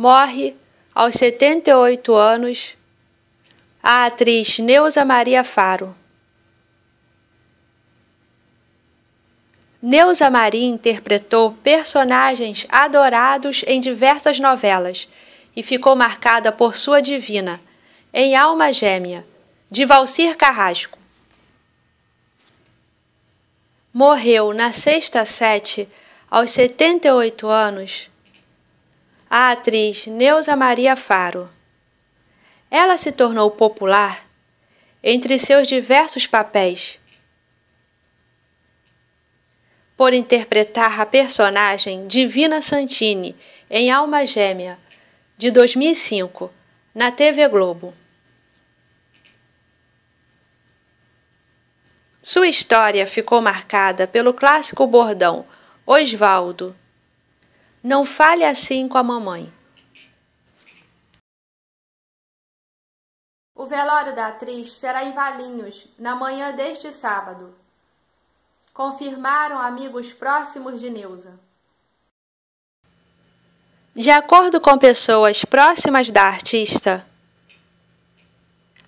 morre aos 78 anos a atriz Neuza Maria Faro. Neuza Maria interpretou personagens adorados em diversas novelas e ficou marcada por sua divina, em Alma Gêmea, de Valcir Carrasco. Morreu na sexta sete aos 78 anos a atriz Neuza Maria Faro. Ela se tornou popular entre seus diversos papéis por interpretar a personagem Divina Santini em Alma Gêmea, de 2005, na TV Globo. Sua história ficou marcada pelo clássico bordão Osvaldo, não fale assim com a mamãe. O velório da atriz será em Valinhos, na manhã deste sábado. Confirmaram amigos próximos de Neuza. De acordo com pessoas próximas da artista,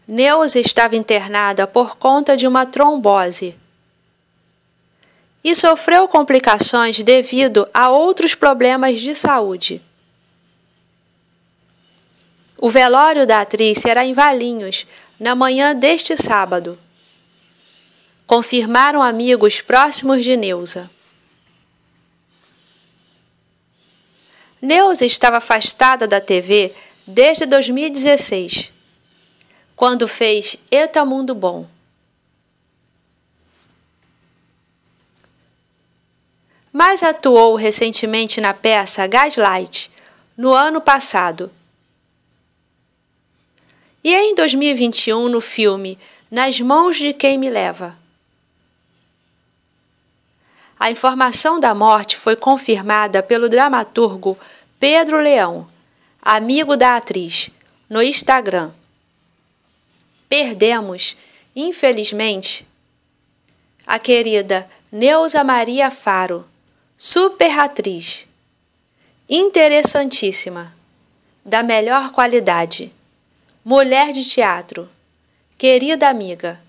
Neuza estava internada por conta de uma trombose e sofreu complicações devido a outros problemas de saúde. O velório da atriz será em Valinhos, na manhã deste sábado. Confirmaram amigos próximos de Neuza. Neuza estava afastada da TV desde 2016, quando fez Eta Mundo Bom. mas atuou recentemente na peça Gaslight, no ano passado. E em 2021 no filme Nas Mãos de Quem Me Leva. A informação da morte foi confirmada pelo dramaturgo Pedro Leão, amigo da atriz, no Instagram. Perdemos, infelizmente, a querida Neuza Maria Faro Super atriz, Interessantíssima. Da melhor qualidade. Mulher de teatro. Querida amiga.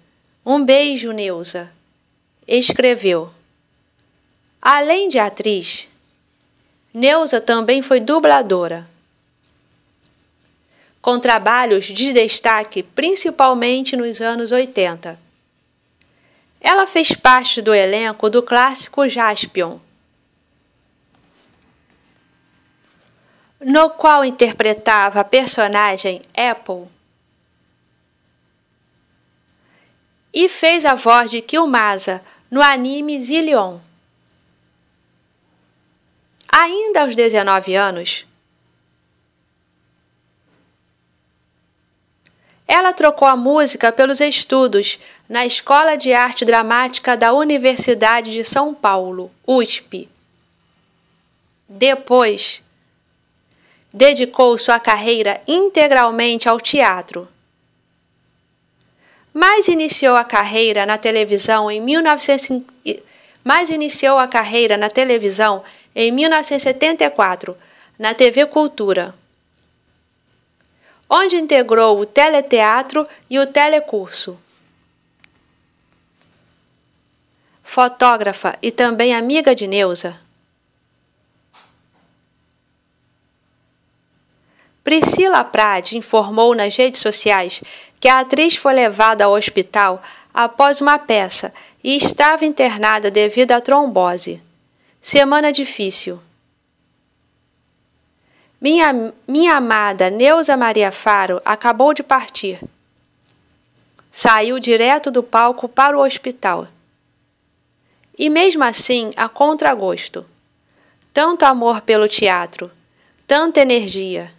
Um beijo, Neuza. Escreveu. Além de atriz, Neuza também foi dubladora. Com trabalhos de destaque principalmente nos anos 80. Ela fez parte do elenco do clássico Jaspion no qual interpretava a personagem Apple, e fez a voz de Kilmasa no anime Zillion. Ainda aos 19 anos, Ela trocou a música pelos estudos na Escola de Arte Dramática da Universidade de São Paulo, USP. Depois, dedicou sua carreira integralmente ao teatro. Mas iniciou a carreira na televisão em mas iniciou a carreira na televisão em 1974, na TV Cultura, onde integrou o teleteatro e o telecurso. Fotógrafa e também amiga de Neuza, Priscila Prade informou nas redes sociais que a atriz foi levada ao hospital após uma peça e estava internada devido à trombose. Semana difícil. Minha, minha amada Neuza Maria Faro acabou de partir. Saiu direto do palco para o hospital. E mesmo assim, a contragosto. Tanto amor pelo teatro, tanta energia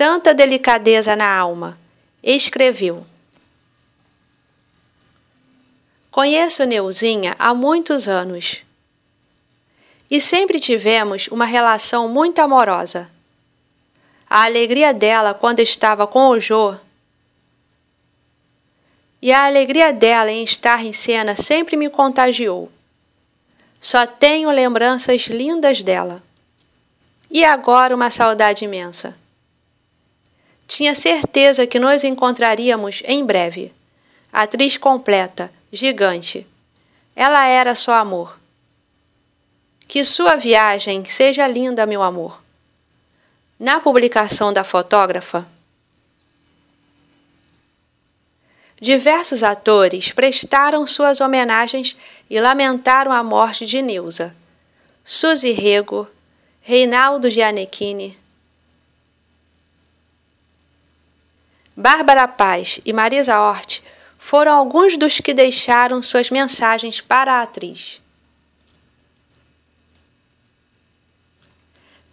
tanta delicadeza na alma, escreveu: Conheço Neuzinha há muitos anos e sempre tivemos uma relação muito amorosa. A alegria dela quando estava com o Jô e a alegria dela em estar em cena sempre me contagiou. Só tenho lembranças lindas dela. E agora uma saudade imensa tinha certeza que nos encontraríamos em breve. Atriz completa, gigante. Ela era só amor. Que sua viagem seja linda, meu amor. Na publicação da fotógrafa, diversos atores prestaram suas homenagens e lamentaram a morte de Nilza. Suzy Rego, Reinaldo Gianecchini, Bárbara Paz e Marisa Hort foram alguns dos que deixaram suas mensagens para a atriz.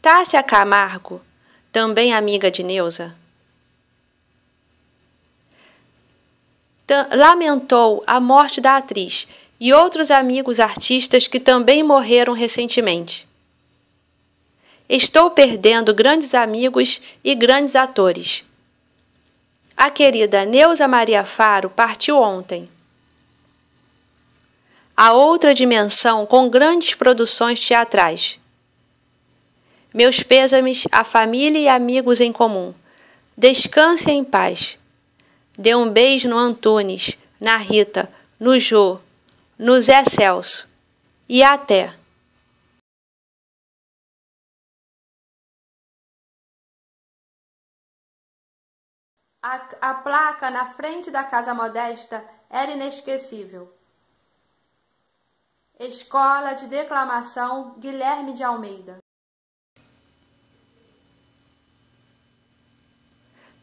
Tássia Camargo, também amiga de Neuza, lamentou a morte da atriz e outros amigos artistas que também morreram recentemente. Estou perdendo grandes amigos e grandes atores. A querida Neuza Maria Faro partiu ontem. A outra dimensão com grandes produções teatrais. Meus pêsames à família e amigos em comum. Descanse em paz. Dê um beijo no Antunes, na Rita, no Jô, no Zé Celso. E até! A, a placa na frente da casa modesta era inesquecível. Escola de Declamação Guilherme de Almeida.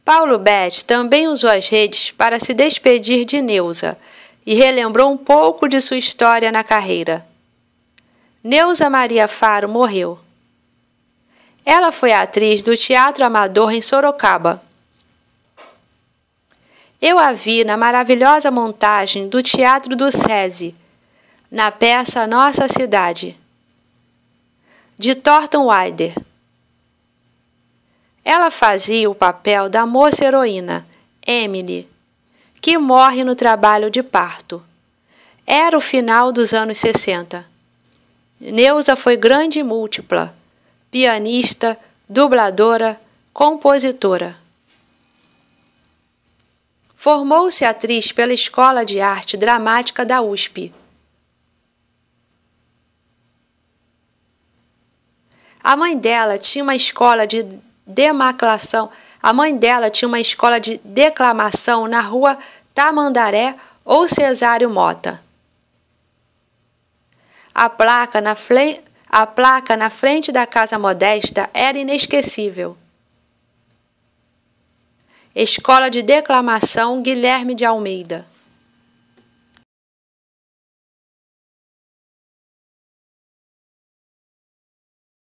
Paulo Beth também usou as redes para se despedir de Neuza e relembrou um pouco de sua história na carreira. Neuza Maria Faro morreu. Ela foi atriz do Teatro Amador em Sorocaba. Eu a vi na maravilhosa montagem do Teatro do SESI, na peça Nossa Cidade, de Thornton Wilder. Ela fazia o papel da moça heroína, Emily, que morre no trabalho de parto. Era o final dos anos 60. Neuza foi grande e múltipla, pianista, dubladora, compositora. Formou-se atriz pela Escola de Arte Dramática da USP. A mãe dela tinha uma escola de demaclação. A mãe dela tinha uma escola de declamação na rua Tamandaré ou Cesário Mota. A placa na, fle... a placa na frente da casa modesta era inesquecível. Escola de Declamação Guilherme de Almeida.